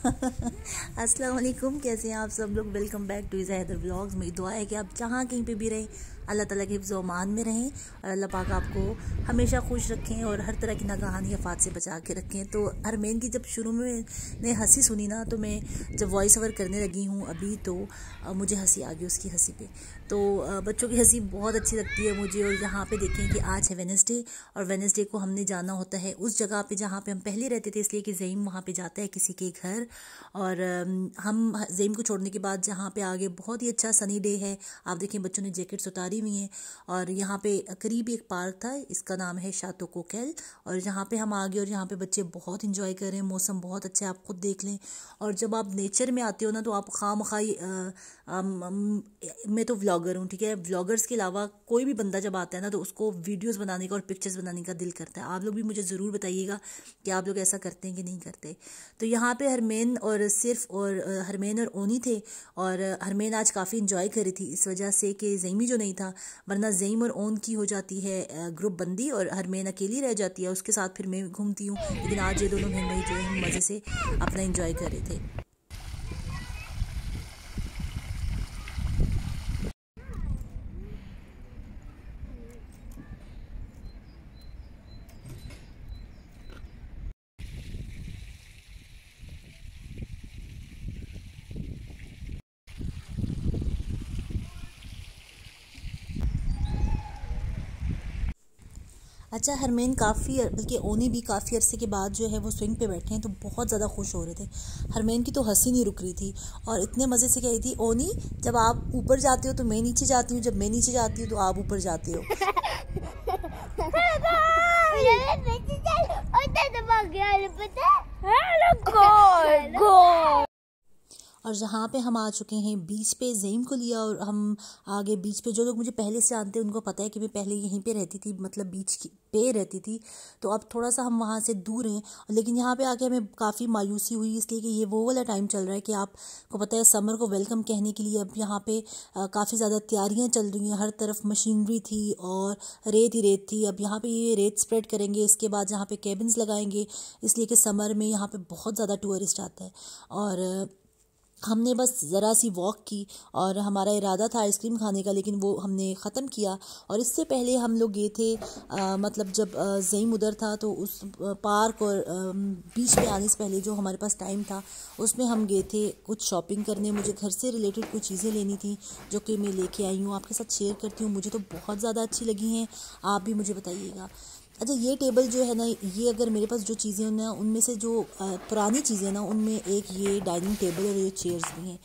असलम कैसे हैं आप सब लोग welcome back to is Haider blogs मेरी दुआ है कि आप जहाँ कहीं पे भी रहें अल्लाह ताला के हिफ्ज़ अमान में रहें और अल्लाह पाक आपको हमेशा खुश रखें और हर तरह की नागहानी हफात से बचा के रखें तो हरमेन की जब शुरू में ने हंसी सुनी ना तो मैं जब वॉइस ओवर करने लगी हूँ अभी तो मुझे हंसी आ गई उसकी हंसी पे तो बच्चों की हंसी बहुत अच्छी लगती है मुझे और यहाँ पे देखें कि आज है वेनसडे और वेनसडे को हमने जाना होता है उस जगह पे जहाँ पे हम पहले रहते थे इसलिए कि जहीम वहाँ पे जाता है किसी के घर और हम जहीम को छोड़ने के बाद जहाँ पे आगे बहुत ही अच्छा सनी डे है आप देखें बच्चों ने जैकेट्स उतारी खड़ी हुई हैं और यहाँ पे करीब एक पार्क था इसका नाम है शातो कोकेल और यहाँ पे हम आ गए और यहाँ पे बच्चे बहुत इंजॉय कर रहे हैं मौसम बहुत अच्छा है आप खुद देख लें और जब आप नेचर में आते हो ना तो आप खाम खाई मैं तो व्लागर हूँ ठीक है व्लॉगर्स के अलावा कोई भी बंदा जब आता है ना तो उसको वीडियोज़ बनाने का और पिक्चर्स बनाने का दिल करता है आप लोग भी मुझे ज़रूर बताइएगा कि आप लोग ऐसा करते हैं कि नहीं करते तो यहाँ पर हरमेन और सिर्फ और हरमेन और ओनी थे और हरमेन आज काफ़ी इंजॉय करी थी इस वजह से कि जईमी जो नहीं था वरना जईम और ओन की हो जाती है ग्रुप बंदी और हर मेन अकेली रह जाती है उसके साथ फिर मैं घूमती हूँ लेकिन आज ये दोनों बहन भाई जो है मज़े से अपना इंजॉय कर रहे थे अच्छा हरमेन काफ़ी बल्कि ओनी भी काफ़ी अरसे के बाद जो है वो स्विंग पे बैठे हैं तो बहुत ज़्यादा खुश हो रहे थे हरमेन की तो हंसी नहीं रुक रही थी और इतने मज़े से कह रही थी ओनी जब आप ऊपर जाते हो तो मैं नीचे जाती हूँ जब मैं नीचे जाती हूँ तो आप ऊपर जाते हो और जहाँ पे हम आ चुके हैं बीच पे जेम को लिया और हम आगे बीच पे जो लोग मुझे पहले से जानते हैं उनको पता है कि मैं पहले यहीं पे रहती थी मतलब बीच पे रहती थी तो अब थोड़ा सा हम वहाँ से दूर हैं लेकिन यहाँ पे आके हमें काफ़ी मायूसी हुई इसलिए कि ये वो वाला टाइम चल रहा है कि आपको पता है समर को वेलकम कहने के लिए अब यहाँ पे काफ़ी ज़्यादा तैयारियाँ चल रही हैं हर तरफ मशीनरी थी और रेत ही रेत थी अब यहाँ पे ये रेत स्प्रेड करेंगे इसके बाद यहाँ पे कैबिन्स लगाएंगे इसलिए कि समर में यहाँ पर बहुत ज़्यादा टूरिस्ट आता है और हमने बस ज़रा सी वॉक की और हमारा इरादा था आइसक्रीम खाने का लेकिन वो हमने ख़त्म किया और इससे पहले हम लोग गए थे आ, मतलब जब जईम उधर था तो उस पार्क और आ, बीच में आने से पहले जो हमारे पास टाइम था उसमें हम गए थे कुछ शॉपिंग करने मुझे घर से रिलेटेड कुछ चीज़ें लेनी थी जो कि मैं लेके आई हूँ आपके साथ शेयर करती हूँ मुझे तो बहुत ज़्यादा अच्छी लगी हैं आप भी मुझे बताइएगा अच्छा ये टेबल जो है ना ये अगर मेरे पास जो चीज़ें हैं ना उनमें से जो पुरानी चीज़ें ना उनमें एक ये डाइनिंग टेबल और ये चेयर्स भी हैं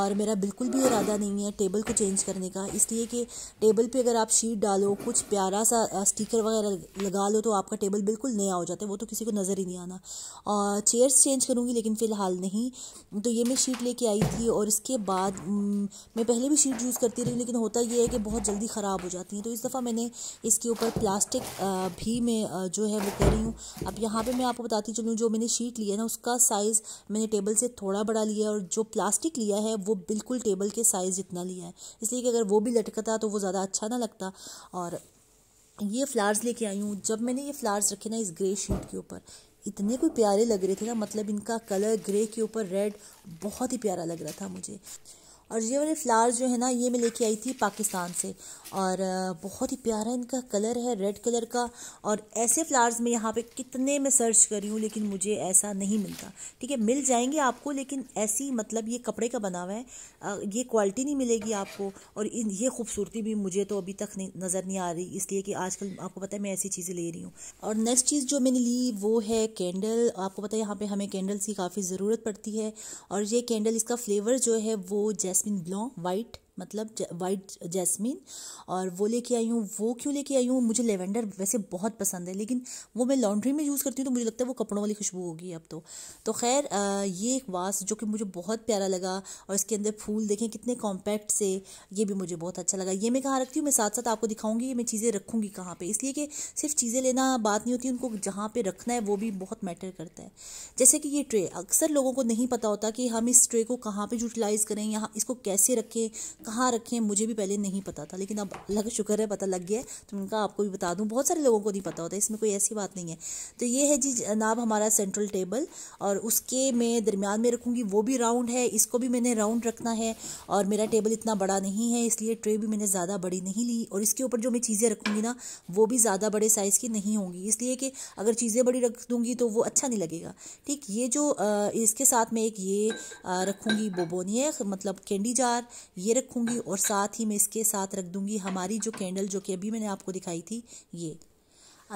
और मेरा बिल्कुल भी इरादा नहीं है टेबल को चेंज करने का इसलिए कि टेबल पे अगर आप शीट डालो कुछ प्यारा सा स्टिकर वगैरह लगा लो तो आपका टेबल बिल्कुल नया हो जाता है वो तो किसी को नज़र ही नहीं आना और चेयर्स चेंज करूँगी लेकिन फ़िलहाल नहीं तो ये मैं शीट लेके आई थी और इसके बाद मैं पहले भी शीट यूज़ करती रही लेकिन होता ये है कि बहुत जल्दी ख़राब हो जाती हैं तो इस दफ़ा मैंने इसके ऊपर प्लास्टिक भी वही मैं जो है वो कह रही हूँ अब यहाँ पे मैं आपको बताती चलूँ जो मैंने शीट लिया ना उसका साइज़ मैंने टेबल से थोड़ा बड़ा लिया है और जो प्लास्टिक लिया है वो बिल्कुल टेबल के साइज़ जितना लिया है इसलिए कि अगर वो भी लटकता तो वो ज़्यादा अच्छा ना लगता और ये फ्लावर्स लेके आई हूँ जब मैंने ये फ्लावर्स रखे ना इस ग्रे शीट के ऊपर इतने कोई प्यारे लग रहे थे ना मतलब इनका कलर ग्रे के ऊपर रेड बहुत ही प्यारा लग रहा था मुझे और ये वाले फ्लावर्स जो है ना ये मैं लेके आई थी पाकिस्तान से और बहुत ही प्यारा इनका कलर है रेड कलर का और ऐसे फ्लावर्स में यहाँ पे कितने मैं सर्च कर रही हूँ लेकिन मुझे ऐसा नहीं मिलता ठीक है मिल जाएंगे आपको लेकिन ऐसी मतलब ये कपड़े का बना हुआ है ये क्वालिटी नहीं मिलेगी आपको और इन ये खूबसूरती भी मुझे तो अभी तक नहीं नज़र नहीं आ रही इसलिए कि आजकल आपको पता है मैं ऐसी चीज़ें ले रही हूँ और नेक्स्ट चीज़ जो मैंने ली वो है कैंडल आपको पता है यहाँ पर हमें कैंडल्स की काफ़ी ज़रूरत पड़ती है और ये कैंडल इसका फ्लेवर जो है वो जैसे has been blanc, white, मतलब वाइट जैस्मिन और वो लेके आई हूँ वो क्यों लेके आई हूँ मुझे लेवेंडर वैसे बहुत पसंद है लेकिन वो मैं लॉन्ड्री में यूज़ करती हूँ तो मुझे लगता है वो कपड़ों वाली खुशबू होगी अब तो तो खैर ये एक वास जो कि मुझे बहुत प्यारा लगा और इसके अंदर फूल देखें कितने कॉम्पैक्ट से ये भी मुझे बहुत अच्छा लगा ये मैं कहाँ रखती हूँ मैं साथ साथ आपको दिखाऊंगी ये मैं चीज़ें रखूँगी कहाँ पर इसलिए कि सिर्फ चीज़ें लेना बात नहीं होती उनको जहाँ पर रखना है वो भी बहुत मैटर करता है जैसे कि ये ट्रे अक्सर लोगों को नहीं पता होता कि हम इस ट्रे को कहाँ पर यूटिलाइज़ करें यहाँ इसको कैसे रखें कहाँ रखे हैं मुझे भी पहले नहीं पता था लेकिन अब अल्लाह का शुक्र है पता लग गया है तो मैंने कहा आपको भी बता दूँ बहुत सारे लोगों को नहीं पता होता इसमें कोई ऐसी बात नहीं है तो ये है जी नाब हमारा सेंट्रल टेबल और उसके मैं दरमियान में रखूँगी वो भी राउंड है इसको भी मैंने राउंड रखना है और मेरा टेबल इतना बड़ा नहीं है इसलिए ट्रे भी मैंने ज़्यादा बड़ी नहीं ली और इसके ऊपर जो मैं चीज़ें रखूँगी ना वो भी ज़्यादा बड़े साइज़ की नहीं होंगी इसलिए कि अगर चीज़ें बड़ी रख दूँगी तो वो अच्छा नहीं लगेगा ठीक ये जो इसके साथ मैं एक ये रखूँगी बोबोनियर मतलब कैंडी जार ये रख रखूँगी और साथ ही मैं इसके साथ रख दूँगी हमारी जो कैंडल जो कि अभी मैंने आपको दिखाई थी ये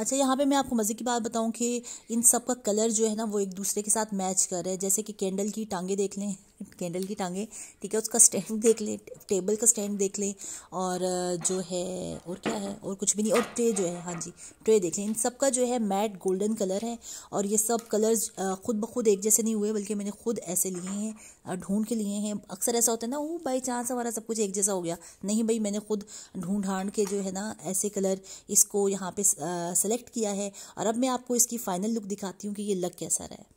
अच्छा यहाँ पे मैं आपको मज़े की बात बताऊँ कि इन सब का कलर जो है ना वो एक दूसरे के साथ मैच कर रहा है जैसे कि कैंडल की टांगे देख लें कैंडल की टांगे ठीक है उसका स्टैंड देख ले टेबल का स्टैंड देख ले और जो है और क्या है और कुछ भी नहीं और ट्रे जो है हाँ जी ट्रे देख लें इन सब का जो है मैट गोल्डन कलर है और ये सब कलर्स खुद ब खुद एक जैसे नहीं हुए बल्कि मैंने खुद ऐसे लिए हैं ढूंढ के लिए हैं अक्सर ऐसा होता है ना वो बाई चांस हमारा सब कुछ एक जैसा हो गया नहीं भाई मैंने खुद ढूंढ ढाँढ़ के जो है ना ऐसे कलर इसको यहाँ पे सेलेक्ट किया है और अब मैं आपको इसकी फ़ाइनल लुक दिखाती हूँ कि ये लक कैसा रहा है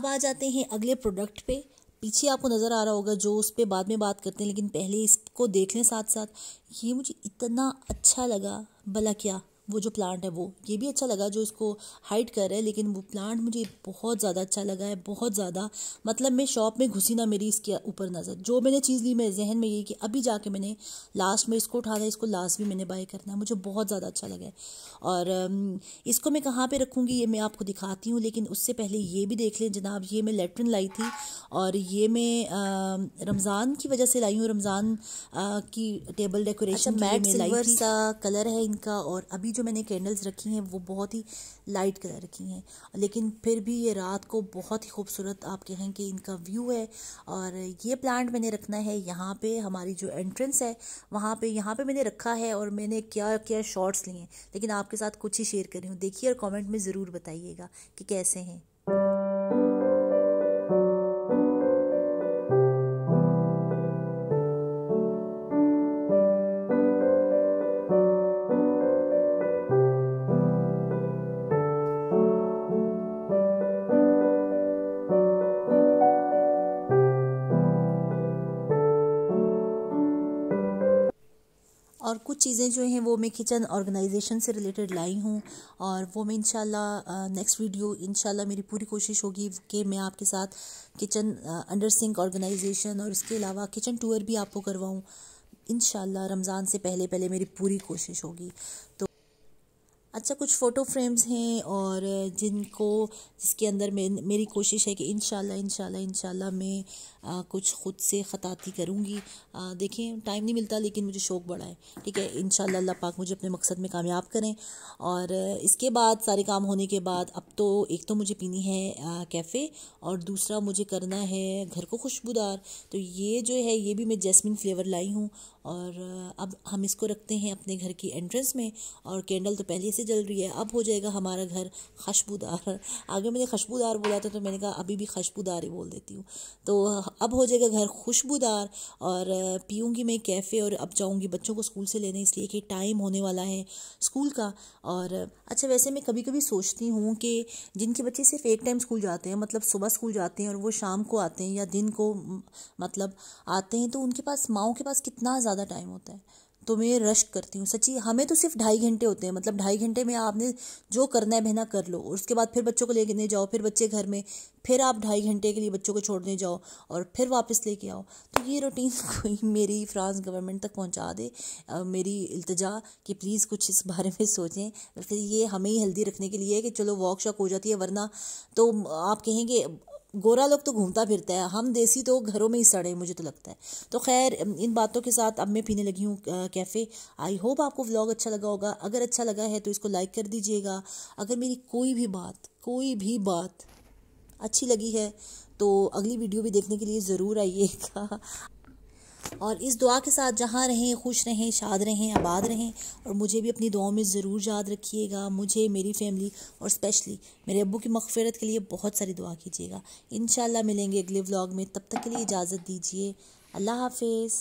अब आ जाते हैं अगले प्रोडक्ट पे पीछे आपको नज़र आ रहा होगा जो उस पर बाद में बात करते हैं लेकिन पहले इसको देख लें साथ साथ ये मुझे इतना अच्छा लगा भला क्या वो जो प्लांट है वो ये भी अच्छा लगा जो इसको हाइड कर रहा है लेकिन वो प्लांट मुझे बहुत ज़्यादा अच्छा लगा है बहुत ज़्यादा मतलब मैं शॉप में घुसी ना मेरी इसके ऊपर नज़र जो मैंने चीज़ ली मेरे जहन में ये कि अभी जाके मैंने लास्ट में इसको उठा था इसको लास्ट भी मैंने बाय करना है मुझे बहुत ज़्यादा अच्छा लगा है और इसको मैं कहाँ पर रखूँगी ये मैं आपको दिखाती हूँ लेकिन उससे पहले ये भी देख लें जनाब ये मैं लेटरिन लाई थी और ये मैं रमज़ान की वजह से लाई हूँ रमज़ान की टेबल डेकोरेशन मैट लाई सा कलर है इनका और अभी जो जो मैंने कैंडल्स रखी हैं वो बहुत ही लाइट कलर रखी हैं लेकिन फिर भी ये रात को बहुत ही खूबसूरत आप कहें कि इनका व्यू है और ये प्लांट मैंने रखना है यहाँ पे हमारी जो एंट्रेंस है वहाँ पे यहाँ पे मैंने रखा है और मैंने क्या क्या शॉर्ट्स लिए हैं लेकिन आपके साथ कुछ ही शेयर कर रही हूँ देखिए और कॉमेंट में ज़रूर बताइएगा कि कैसे हैं चीज़ें जो हैं वो मैं किचन ऑर्गेनाइजेशन से रिलेटेड लाई हूँ और वो मैं इनशाला नेक्स्ट वीडियो इनशाला मेरी पूरी कोशिश होगी कि मैं आपके साथ किचन अंडर सिंक ऑर्गेनाइजेशन और इसके अलावा किचन टूर भी आपको करवाऊँ इन रमज़ान से पहले पहले मेरी पूरी कोशिश होगी तो अच्छा कुछ फ़ोटो फ्रेम्स हैं और जिनको जिसके अंदर मे, मेरी कोशिश है कि इन शाला इन शाला मैं आ, कुछ ख़ुद से ख़ताती करूँगी देखें टाइम नहीं मिलता लेकिन मुझे शौक़ बढ़ा है ठीक है इन अल्लाह पाक मुझे अपने मकसद में कामयाब करें और इसके बाद सारे काम होने के बाद अब तो एक तो मुझे पीनी है कैफ़े और दूसरा मुझे करना है घर को खुशबूदार तो ये जो है ये भी मैं जैस्मिन फ्लेवर लाई हूँ और अब हम इसको रखते हैं अपने घर की एंट्रेंस में और कैंडल तो पहले से जल रही है अब हो जाएगा हमारा घर खुशबूदार आगे मैंने खुशबूदार बोला था तो मैंने कहा अभी भी खुशबूदार ही बोल देती हूँ तो अब हो जाएगा घर खुशबूदार और पीऊँगी मैं कैफ़े और अब जाऊँगी बच्चों को स्कूल से लेने इसलिए कि टाइम होने वाला है स्कूल का और अच्छा वैसे मैं कभी कभी सोचती हूँ कि जिनके बच्चे सिर्फ एक टाइम स्कूल जाते हैं मतलब सुबह स्कूल जाते हैं और वो शाम को आते हैं या दिन को मतलब आते हैं तो उनके पास माओ के पास कितना ज़्यादा टाइम होता है तो मैं रश्क करती हूँ सच्ची हमें तो सिर्फ ढाई घंटे होते हैं मतलब ढाई घंटे में आपने जो करना है बहना कर लो और उसके बाद फिर बच्चों को लेने जाओ फिर बच्चे घर में फिर आप ढाई घंटे के लिए बच्चों को छोड़ने जाओ और फिर वापस लेके आओ तो ये रूटीन कोई मेरी फ्रांस गवर्नमेंट तक पहुँचा दे आ, मेरी इल्तजा कि प्लीज़ कुछ इस बारे में सोचें बल्कि ये हमें ही हेल्दी रखने के लिए है कि चलो वॉक शॉक हो जाती है वरना तो आप कहेंगे गोरा लोग तो घूमता फिरता है हम देसी तो घरों में ही सड़े मुझे तो लगता है तो खैर इन बातों के साथ अब मैं पीने लगी हूँ कैफ़े आई होप आपको व्लॉग अच्छा लगा होगा अगर अच्छा लगा है तो इसको लाइक कर दीजिएगा अगर मेरी कोई भी बात कोई भी बात अच्छी लगी है तो अगली वीडियो भी देखने के लिए ज़रूर आइएगा और इस दुआ के साथ जहाँ रहें खुश रहें शाद रहें आबाद रहें और मुझे भी अपनी दुआओं में ज़रूर याद रखिएगा मुझे मेरी फैमिली और स्पेशली मेरे अबू की मगफरत के लिए बहुत सारी दुआ कीजिएगा इन मिलेंगे अगले व्लॉग में तब तक के लिए इजाज़त दीजिए अल्लाह हाफिज़